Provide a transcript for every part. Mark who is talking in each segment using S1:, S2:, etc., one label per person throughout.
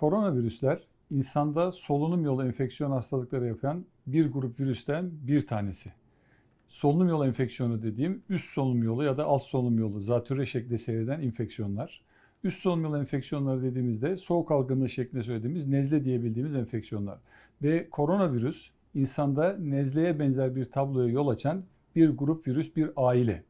S1: Koronavirüsler insanda solunum yolu enfeksiyon hastalıkları yapan bir grup virüsten bir tanesi. Solunum yolu enfeksiyonu dediğim üst solunum yolu ya da alt solunum yolu zatürre şeklinde seyreden enfeksiyonlar. Üst solunum yolu enfeksiyonları dediğimizde soğuk algınlığı şeklinde söylediğimiz nezle diyebildiğimiz enfeksiyonlar. Ve koronavirüs insanda nezleye benzer bir tabloya yol açan bir grup virüs, bir aile.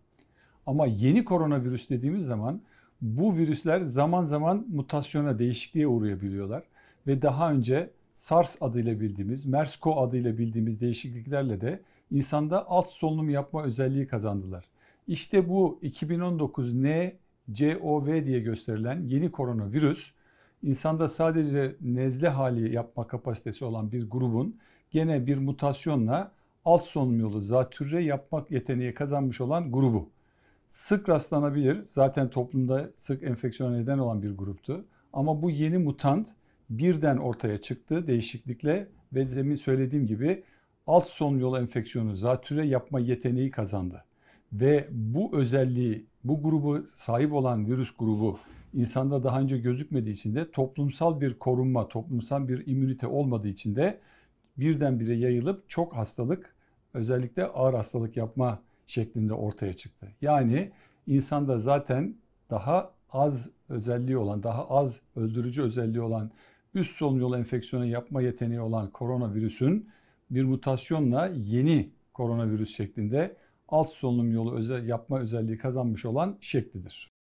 S1: Ama yeni koronavirüs dediğimiz zaman bu virüsler zaman zaman mutasyona, değişikliğe uğrayabiliyorlar ve daha önce SARS adıyla bildiğimiz, MERS-CoV adıyla bildiğimiz değişikliklerle de insanda alt solunum yapma özelliği kazandılar. İşte bu 2019 NCOV diye gösterilen yeni koronavirüs, insanda sadece nezle hali yapma kapasitesi olan bir grubun gene bir mutasyonla alt solunum yolu zatürre yapmak yeteneği kazanmış olan grubu sık rastlanabilir. Zaten toplumda sık enfeksiyona neden olan bir gruptu. Ama bu yeni mutant birden ortaya çıktı değişiklikle ve demin söylediğim gibi alt son yol enfeksiyonu zatüre yapma yeteneği kazandı. Ve bu özelliği, bu grubu sahip olan virüs grubu insanda daha önce gözükmediği için de toplumsal bir korunma, toplumsal bir immünite olmadığı için de birdenbire yayılıp çok hastalık, özellikle ağır hastalık yapma şeklinde ortaya çıktı. Yani insanda zaten daha az özelliği olan, daha az öldürücü özelliği olan üst solunum yolu enfeksiyonu yapma yeteneği olan koronavirüsün bir mutasyonla yeni koronavirüs şeklinde alt solunum yolu özel, yapma özelliği kazanmış olan şeklidir.